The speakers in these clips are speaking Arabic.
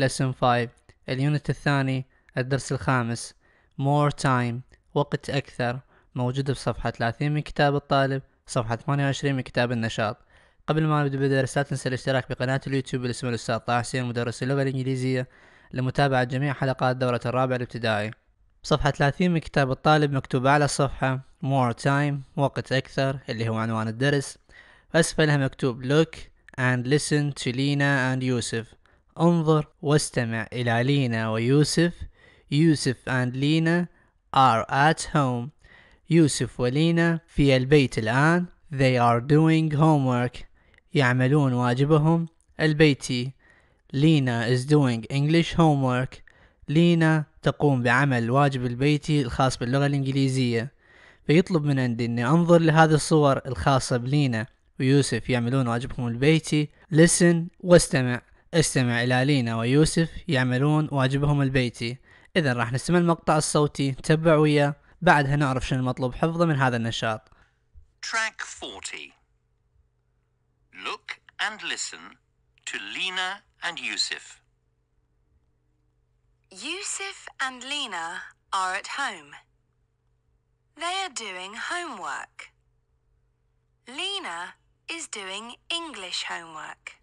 lesson 5 اليونت الثاني الدرس الخامس more time وقت أكثر موجودة بصفحة 30 من كتاب الطالب صفحة 28 من كتاب النشاط قبل ما نبدأ بالدرس لا تنسى الاشتراك بقناة اليوتيوب باسم الأستاذ طه حسين مدرس اللغة الإنجليزية لمتابعة جميع حلقات دورة الرابع الابتدائي صفحة 30 من كتاب الطالب مكتوبة على الصفحة more time وقت أكثر اللي هو عنوان الدرس أسفلها مكتوب look and listen to Lina and Yusuf انظر واستمع إلى لينا ويوسف يوسف and لينا are at home يوسف ولينا في البيت الآن they are doing homework يعملون واجبهم البيتي لينا is doing English homework لينا تقوم بعمل واجب البيتي الخاص باللغة الإنجليزية فيطلب من عندي أني أنظر لهذه الصور الخاصة بلينا ويوسف يعملون واجبهم البيتي listen واستمع استمع إلى لينا ويوسف يعملون واجبهم البيتي إذا راح نسمع المقطع الصوتي تبع وياه بعدها نعرف شنو المطلوب حفظه من هذا النشاط Track 40 Look and listen to Lena and Yusuf. Yusuf and Lena are at home. They are doing homework. Lena is doing English homework.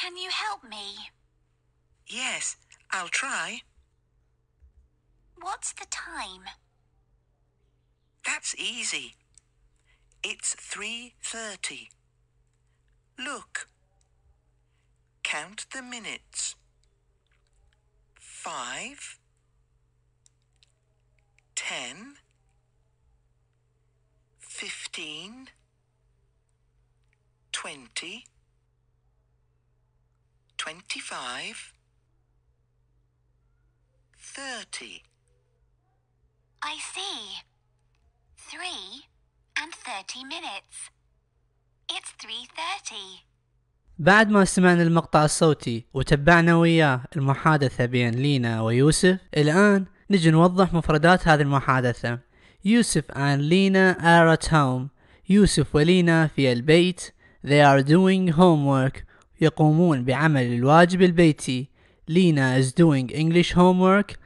Can you help me? Yes, I'll try. What's the time? That's easy. It's 3:30. Look. Count the minutes. 5 10 15 20 25 30 I see. Three and thirty minutes. It's three thirty. بعد ما سمعنا المقطع الصوتي وتبعنا وياه المحادثة بين لينا ويوسف الآن نجي نوضح مفردات هذه المحادثة يوسف and Lena are at home يوسف ولينا في البيت they are doing homework يقومون بعمل الواجب البيتي لينا is doing English homework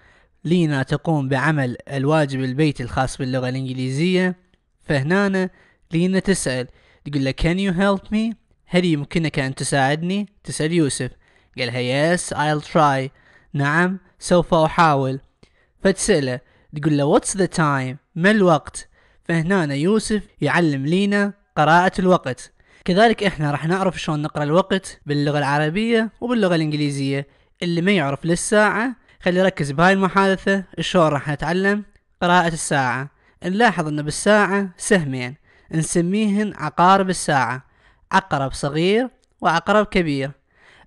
لينا تقوم بعمل الواجب البيتي الخاص باللغة الإنجليزية فهنا لينا تسأل تقول له can you help me هل يمكنك أن تساعدني تسأل يوسف قال لها yes I'll try نعم سوف أحاول فتسأله تقول له what's the time ما الوقت فهنا يوسف يعلم لينا قراءة الوقت كذلك احنا راح نعرف شلون نقرا الوقت باللغه العربيه وباللغه الانجليزيه اللي ما يعرف للساعه خلي يركز بهاي المحادثه شلون راح نتعلم قراءه الساعه نلاحظ ان بالساعه سهمين نسميهن عقارب الساعه عقرب صغير وعقرب كبير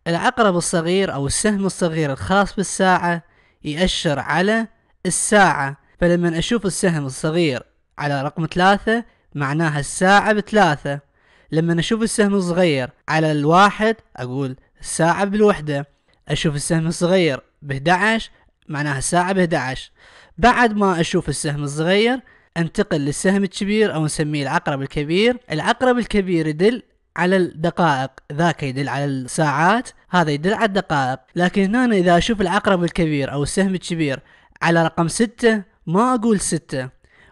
العقرب الصغير او السهم الصغير الخاص بالساعه يأشر على الساعه فلما اشوف السهم الصغير على رقم ثلاثة معناها الساعة بثلاثة لما اشوف السهم الصغير على الواحد اقول الساعة بالوحدة اشوف السهم الصغير ب11 معناها الساعة ب11 بعد ما اشوف السهم الصغير انتقل للسهم الكبير او نسميه العقرب الكبير العقرب الكبير يدل على الدقائق ذاك يدل على الساعات هذا يدل على الدقائق لكن هنا اذا اشوف العقرب الكبير او السهم الكبير على رقم ستة ما اقول ستة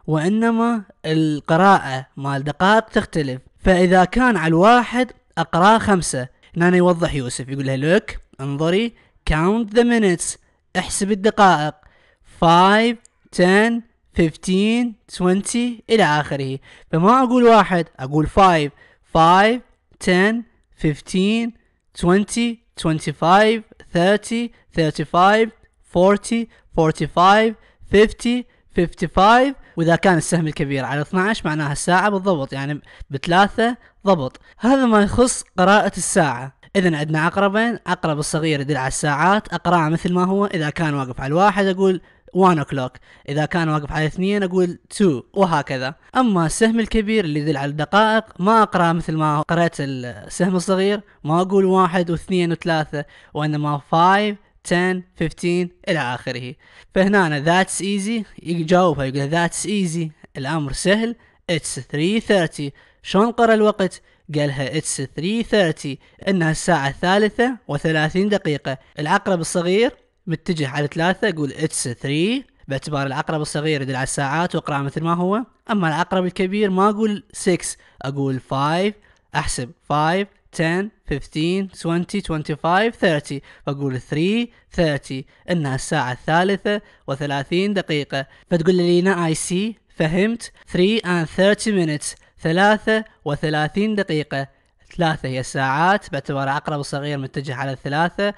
وانما القراءة مال دقائق تختلف فإذا كان على الواحد أقراه خمسة هنا يوضح يوسف يقول لها لوك انظري count the minutes احسب الدقائق 5 10 15 20 إلى آخره فما أقول واحد أقول 5 5 10 15 20 25 30 35 40 45 50 55 واذا كان السهم الكبير على 12 معناها الساعه بالضبط يعني بثلاثه ضبط هذا ما يخص قراءه الساعه اذا عندنا عقربين عقرب الصغير يدل على الساعات اقراه مثل ما هو اذا كان واقف على الواحد اقول 1 o'clock اذا كان واقف على اثنين اقول 2 وهكذا اما السهم الكبير اللي يدل على الدقائق ما اقراه مثل ما قرأت السهم الصغير ما اقول واحد واثنين وثلاثة وانما 5 10 15 الى اخره فهنا ذاتس ايزي يجاوبها يقول ذاتس ايزي الامر سهل اتس 3:30 شلون قرا الوقت؟ قالها اتس 3:30 انها الساعة الثالثة وثلاثين دقيقة العقرب الصغير متجه على ثلاثة يقول اتس 3 باعتبار العقرب الصغير يدل على الساعات واقرا مثل ما هو اما العقرب الكبير ما اقول 6 اقول 5 احسب 5 10 15 20 25 30 فأقول 3 30 إنها الساعة الثالثة وثلاثين دقيقة فتقول لي أنا I see فهمت 3 and 30 minutes 33 دقيقة ثلاثة هي الساعات باعتبار عقرب صغير متجه على الثلاثة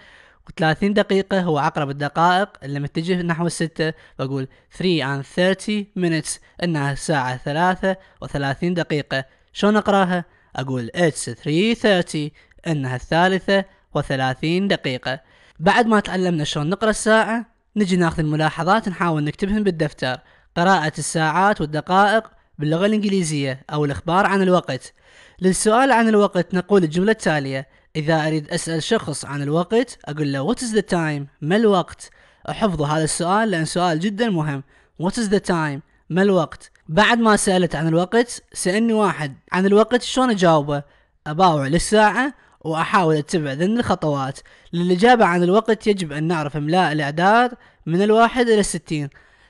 و30 دقيقة هو عقرب الدقائق اللي متجه نحو الستة بقول 3 and 30 minutes انها الساعة ثلاثة وثلاثين دقيقة شلون اقراها؟ أقول اتس 3:30 إنها الثالثة وثلاثين دقيقة بعد ما تعلمنا شلون نقرأ الساعة نجي ناخذ الملاحظات نحاول نكتبهم بالدفتر قراءة الساعات والدقائق باللغة الإنجليزية أو الإخبار عن الوقت للسؤال عن الوقت نقول الجملة التالية إذا أريد أسأل شخص عن الوقت أقول له what is the time ما الوقت أحفظوا هذا السؤال لأن سؤال جدا مهم what is the time ما الوقت بعد ما سألت عن الوقت سألني واحد عن الوقت شلون أجاوبه أباوع للساعة وأحاول أتبع ذن الخطوات للإجابة عن الوقت يجب أن نعرف إملاء الأعداد من الواحد إلى الستين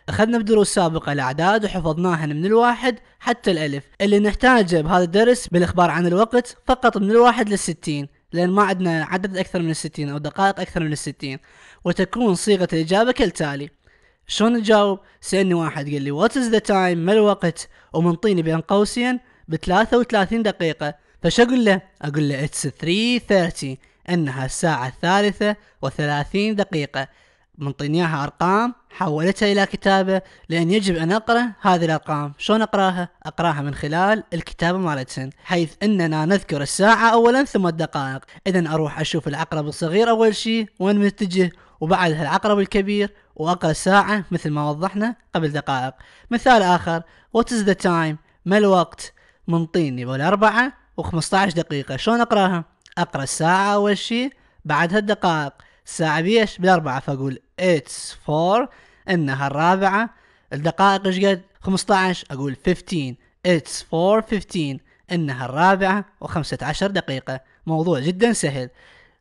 أخذنا بدروس سابقة الأعداد وحفظناهن من الواحد حتى الألف اللي نحتاجه بهذا الدرس بالإخبار عن الوقت فقط من الواحد للستين لأن ما عندنا عدد أكثر من الستين أو دقائق أكثر من الستين وتكون صيغة الإجابة كالتالي شلون نجاوب؟ سالني واحد قال لي وات از ذا تايم ما الوقت؟ ومنطيني بين قوسين ب 33 دقيقة فش اقول له؟ اقول له اتس 3:30 انها الساعة الثالثة و30 دقيقة منطيني اياها ارقام حولتها الى كتابة لان يجب ان اقرأ هذه الارقام شلون اقراها؟ اقراها من خلال الكتابة مالتهن حيث اننا نذكر الساعة اولا ثم الدقائق اذا اروح اشوف العقرب الصغير اول شيء وين متجه وبعدها العقرب الكبير وأقل ساعة مثل ما وضحنا قبل دقائق مثال آخر What is the time ما الوقت من طين يبغى الأربعة و15 دقيقة شلون أقراها أقرأ الساعة أول شيء بعدها الدقائق الساعة بيش بالأربعة فأقول It's four إنها الرابعة الدقائق إيش قد 15 أقول 15 It's four 15 إنها الرابعة و15 دقيقة موضوع جدا سهل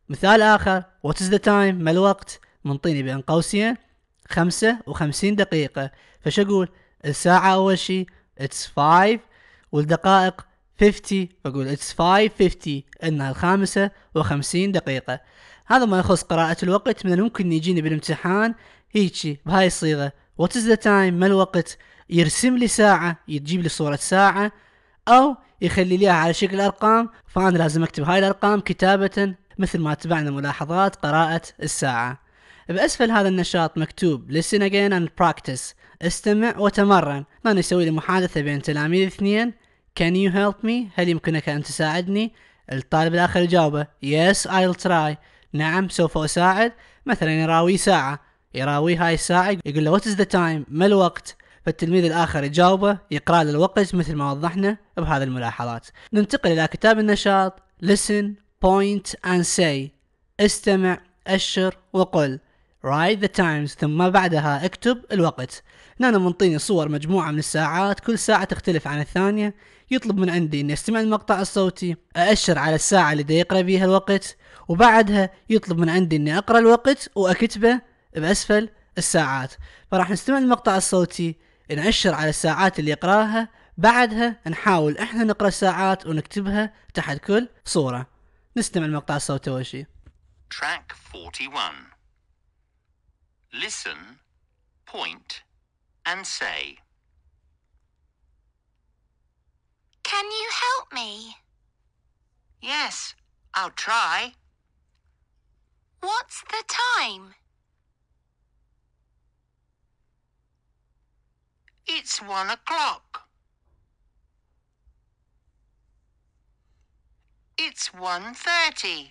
مثال آخر What is the time ما الوقت منطيني بين قوسين خمسة وخمسين دقيقة فش أقول الساعة أول شي it's five والدقائق fifty فأقول it's five fifty إنها الخامسة وخمسين دقيقة هذا ما يخص قراءة الوقت من الممكن يجيني بالامتحان هيجي بهاي الصيغة what is the time ما الوقت يرسم لي ساعة يجيب لي صورة ساعة أو يخلي لي على شكل أرقام فأنا لازم أكتب هاي الأرقام كتابة مثل ما تبعنا ملاحظات قراءة الساعة بأسفل هذا النشاط مكتوب listen again and practice استمع وتمرن ما نسوي لمحادثة محادثة بين تلاميذ اثنين can you help me هل يمكنك أن تساعدني الطالب الآخر يجاوبه yes I'll try نعم سوف أساعد مثلا يراوي ساعة يراوي هاي الساعة يقول له what is the time ما الوقت فالتلميذ الآخر يجاوبه يقرأ له الوقت مثل ما وضحنا بهذه الملاحظات ننتقل إلى كتاب النشاط listen point and say استمع أشر وقل write the times ثم بعدها اكتب الوقت نانا منطيني صور مجموعة من الساعات كل ساعة تختلف عن الثانية يطلب من عندي اني استمع المقطع الصوتي أأشر على الساعة اللي يقرأ بيها الوقت وبعدها يطلب من عندي اني أقرأ الوقت وأكتبه بأسفل الساعات فراح نستمع المقطع الصوتي نأشر على الساعات اللي يقراها بعدها نحاول احنا نقرأ الساعات ونكتبها تحت كل صورة نستمع المقطع الصوتي أول شيء Track 41 Listen, point, and say. Can you help me? Yes, I'll try. What's the time? It's one o'clock. It's one thirty.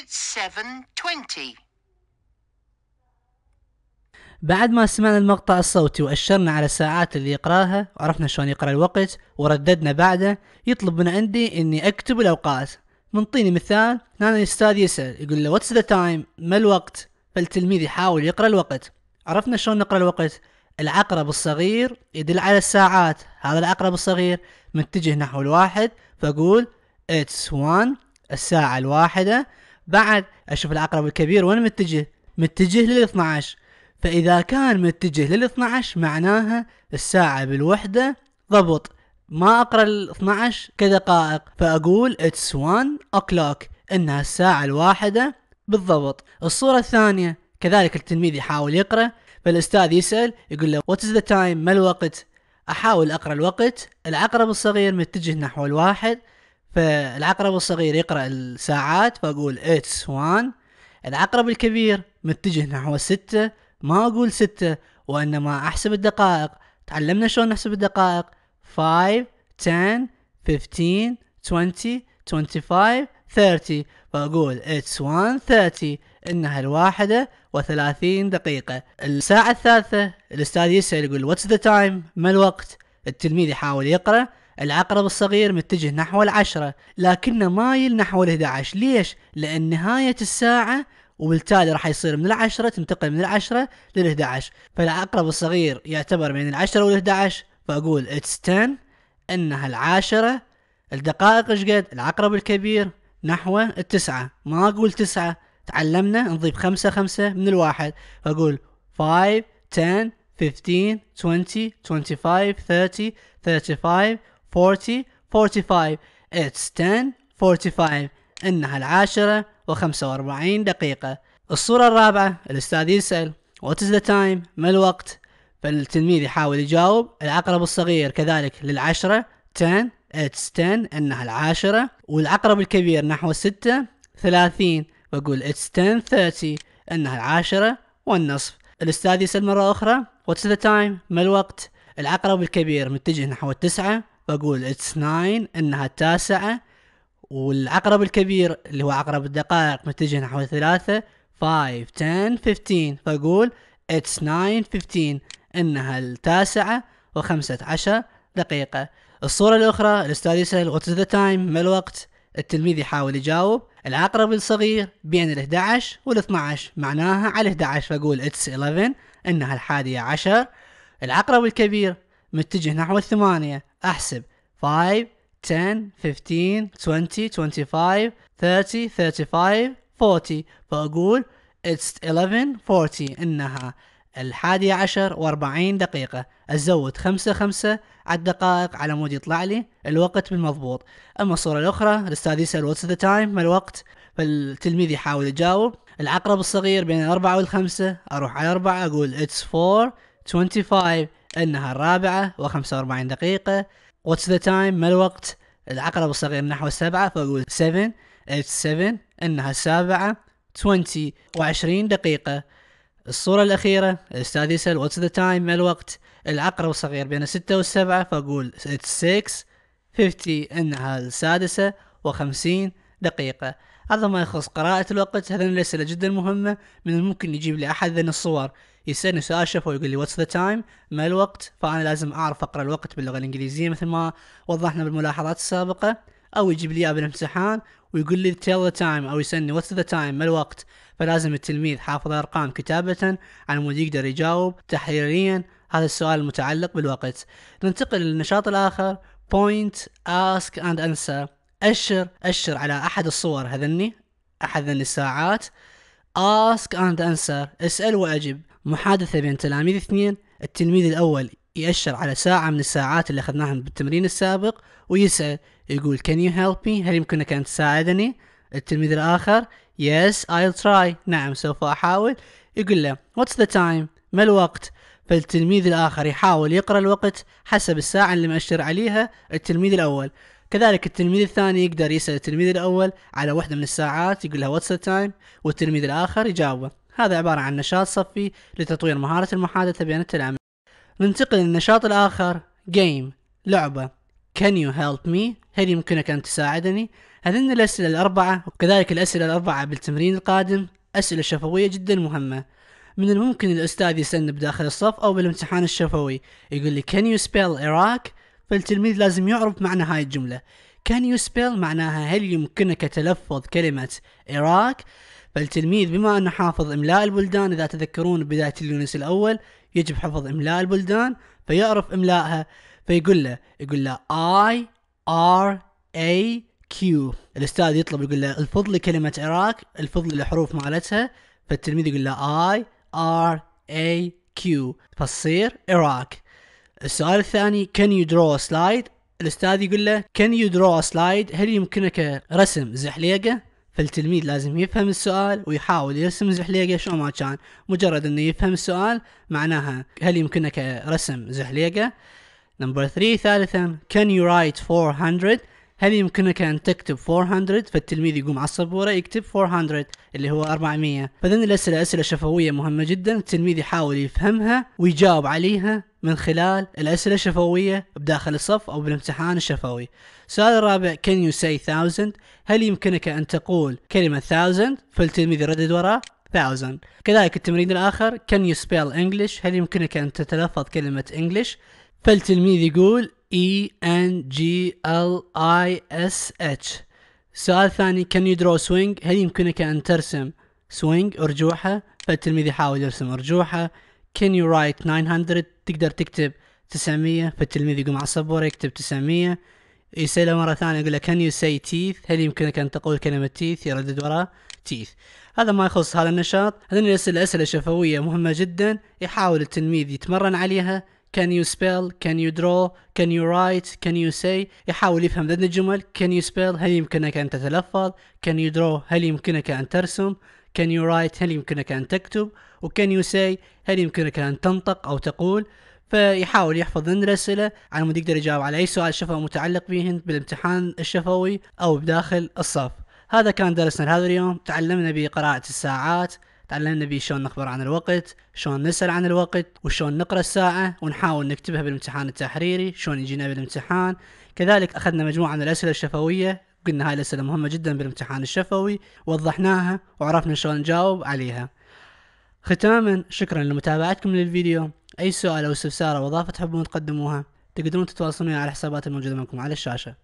It's 7.20 بعد ما سمعنا المقطع الصوتي وأشرنا على الساعات اللي يقراها وعرفنا شلون يقرا الوقت ورددنا بعده يطلب من عندي إني أكتب الأوقات منطيني مثال نانا الأستاذ يسأل يقول له واتس ذا تايم ما الوقت فالتلميذ يحاول يقرأ الوقت عرفنا شلون نقرأ الوقت العقرب الصغير يدل على الساعات هذا العقرب الصغير متجه نحو الواحد فأقول it's one الساعة الواحدة بعد اشوف العقرب الكبير وين متجه متجه لل 12 فاذا كان متجه لل 12 معناها الساعه بالوحده ضبط ما اقرا ال 12 كدقائق فاقول اتس 1 اوكلوك انها الساعه الواحده بالضبط الصوره الثانيه كذلك التلميذ يحاول يقرا فالاستاذ يسال يقول له وات از ذا تايم ما الوقت احاول اقرا الوقت العقرب الصغير متجه نحو الواحد فالعقرب الصغير يقرأ الساعات فأقول it's وان العقرب الكبير متجه نحو الستة ما أقول ستة وإنما أحسب الدقائق تعلمنا شلون نحسب الدقائق 5 10 15 20 25 30 فأقول it's 30 إنها الواحدة وثلاثين دقيقة الساعة الثالثة الأستاذ يسأل يقول what's the time ما الوقت التلميذ يحاول يقرأ العقرب الصغير متجه نحو العشرة لكنه مايل نحو ال11 ليش؟ لأن نهاية الساعة وبالتالي راح يصير من العشرة تنتقل من العشرة لل لل11 فالعقرب الصغير يعتبر بين العشرة وال وال11 فأقول اتس 10 انها العاشرة الدقائق ايش قد؟ العقرب الكبير نحو التسعة ما اقول تسعة تعلمنا نضيف خمسة خمسة من الواحد فاقول 5 10 15 20 25 30 35 40 45 It's 10 45 إنها العاشرة وخمسة وأربعين دقيقة الصورة الرابعة الأستاذ يسأل What is the time؟ ما الوقت؟ فالتلميذ يحاول يجاوب العقرب الصغير كذلك للعشرة 10 It's 10 إنها العاشرة والعقرب الكبير نحو الستة 30 بقول It's 10 30 إنها العاشرة والنصف الأستاذ يسأل مرة أخرى What's the time؟ ما الوقت؟ العقرب الكبير متجه نحو التسعة بقول اتس ناين انها التاسعة والعقرب الكبير اللي هو عقرب الدقائق متجه نحو ثلاثة فايف تن فيفتين فاقول اتس ناين فيفتين انها التاسعة وخمسة عشر دقيقة الصورة الأخرى الأستاذ يسأل وات ذا تايم ما الوقت التلميذ يحاول يجاوب العقرب الصغير بين ال 11 وال 12 معناها على 11 فاقول اتس 11 انها الحادية عشر العقرب الكبير متجه نحو الثمانية أحسب 5 10 15 20 25 30 35 40 فأقول it's 11:40 إنها الحادية عشر وأربعين دقيقة أزود خمسة خمسة على الدقائق على مود يطلع لي الوقت بالمضبوط أما الصورة الأخرى الأستاذ يسأل واتس ذا تايم ما الوقت فالتلميذ يحاول يجاوب العقرب الصغير بين الأربعة والخمسة أروح على أربعة أقول it's 4 25 انها الرابعه و45 دقيقه واتس ذا تايم ما الوقت العقرب الصغير نحو السبعه فاقول 7 7 انها السابعه 20 و20 دقيقه الصورة الأخيرة الأستاذ يسأل واتس ذا تايم ما الوقت العقرب الصغير بين الستة والسبعة فأقول it's 6 50 إنها السادسة وخمسين دقيقة هذا ما يخص قراءة الوقت هذا الأسئلة جدا مهمة من الممكن يجيب لي أحد ذن الصور يسألني سؤال شفه ويقول لي what's the time ما الوقت فأنا لازم أعرف أقرأ الوقت باللغة الإنجليزية مثل ما وضحنا بالملاحظات السابقة أو يجيب لي إياه بالامتحان ويقول لي tell the time أو يسألني what's the time ما الوقت فلازم التلميذ حافظ الأرقام كتابة على مود يقدر يجاوب تحريريا هذا السؤال المتعلق بالوقت ننتقل للنشاط الآخر point ask and answer اشر اشر على احد الصور هذني احد الساعات اسك اند انسر اسال واجب محادثه بين تلاميذ اثنين التلميذ الاول يأشر على ساعة من الساعات اللي أخذناها بالتمرين السابق ويسأل يقول can you help me هل يمكنك أن تساعدني التلميذ الآخر yes I'll try نعم سوف أحاول يقول له what's the time ما الوقت فالتلميذ الآخر يحاول يقرأ الوقت حسب الساعة اللي مأشر عليها التلميذ الأول كذلك التلميذ الثاني يقدر يسأل التلميذ الأول على واحدة من الساعات يقول لها واتس تايم والتلميذ الآخر يجاوبه هذا عبارة عن نشاط صفي لتطوير مهارة المحادثة بين التلاميذ ننتقل للنشاط الآخر جيم لعبة Can you help me؟ هل يمكنك أن تساعدني؟ هذين الأسئلة الأربعة وكذلك الأسئلة الأربعة بالتمرين القادم أسئلة شفوية جدا مهمة من الممكن الأستاذ يسألنا بداخل الصف أو بالامتحان الشفوي يقول لي Can you spell Iraq؟ فالتلميذ لازم يعرف معنى هاي الجملة كان spell معناها هل يمكنك تلفظ كلمة إيراك فالتلميذ بما أنه حافظ إملاء البلدان إذا تذكرون بداية اليونس الأول يجب حفظ إملاء البلدان فيعرف إملائها فيقول له يقول له I R A Q الأستاذ يطلب يقول له الفض لي كلمة عراق الفض لي الحروف مالتها فالتلميذ يقول له I R A Q فتصير عراق السؤال الثاني كان يو درو سلايد الاستاذ يقول له كان يو درو سلايد هل يمكنك رسم زحليقه فالتلميذ لازم يفهم السؤال ويحاول يرسم زحليقة شو ما كان مجرد انه يفهم السؤال معناها هل يمكنك رسم زحليقة نمبر 3 ثالثا can you write 400 هل يمكنك ان تكتب 400 فالتلميذ يقوم على السبورة يكتب 400 اللي هو 400 فذن الاسئلة اسئلة شفوية مهمة جدا التلميذ يحاول يفهمها ويجاوب عليها من خلال الأسئلة الشفوية بداخل الصف أو بالامتحان الشفوي السؤال الرابع can you say thousand هل يمكنك أن تقول كلمة thousand فالتلميذ يردد وراء thousand كذلك التمرين الآخر can you spell English هل يمكنك أن تتلفظ كلمة English فالتلميذ يقول E N G L I S H السؤال الثاني can you draw swing هل يمكنك أن ترسم swing أرجوحة فالتلميذ يحاول يرسم أرجوحة can you write 900 تقدر تكتب 900 فالتلميذ يقوم على السبورة يكتب 900 يسأله مرة ثانية يقول له can you say teeth هل يمكنك أن تقول كلمة teeth يردد وراه teeth هذا ما يخص هذا النشاط هذين الأسئلة أسئلة شفوية مهمة جدا يحاول التلميذ يتمرن عليها can you spell can you draw can you write can you say يحاول يفهم ذات الجمل can you spell هل يمكنك أن تتلفظ can you draw هل يمكنك أن ترسم can you write هل يمكنك أن تكتب و can you say هل يمكنك أن تنطق أو تقول فيحاول يحفظ الأسئلة على مود يقدر يجاوب على أي سؤال شفوي متعلق بهن بالامتحان الشفوي أو بداخل الصف هذا كان درسنا لهذا اليوم تعلمنا بقراءة الساعات تعلمنا به شلون نخبر عن الوقت شلون نسأل عن الوقت وشلون نقرأ الساعة ونحاول نكتبها بالامتحان التحريري شلون يجينا بالامتحان كذلك أخذنا مجموعة من الأسئلة الشفوية قلنا هاي الأسئلة مهمة جدا بالامتحان الشفوي وضحناها وعرفنا شلون نجاوب عليها ختاما شكرا لمتابعتكم للفيديو اي سؤال او استفسار او اضافه تحبون تقدموها تقدرون تتواصلون على الحسابات الموجوده معكم على الشاشه